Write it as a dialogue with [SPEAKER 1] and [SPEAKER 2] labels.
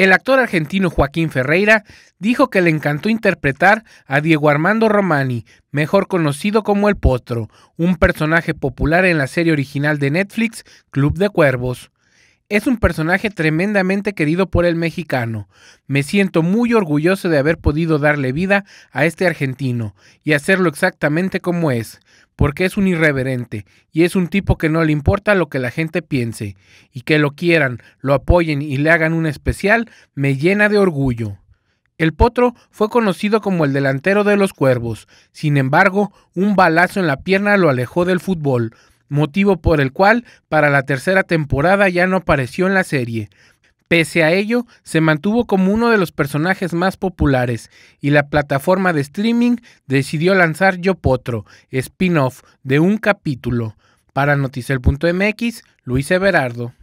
[SPEAKER 1] El actor argentino Joaquín Ferreira dijo que le encantó interpretar a Diego Armando Romani, mejor conocido como El Potro, un personaje popular en la serie original de Netflix Club de Cuervos. Es un personaje tremendamente querido por el mexicano. Me siento muy orgulloso de haber podido darle vida a este argentino y hacerlo exactamente como es, porque es un irreverente y es un tipo que no le importa lo que la gente piense, y que lo quieran, lo apoyen y le hagan un especial me llena de orgullo. El potro fue conocido como el delantero de los cuervos, sin embargo, un balazo en la pierna lo alejó del fútbol, motivo por el cual para la tercera temporada ya no apareció en la serie. Pese a ello, se mantuvo como uno de los personajes más populares y la plataforma de streaming decidió lanzar Yo Potro, spin-off de un capítulo. Para Noticel.mx, Luis Everardo.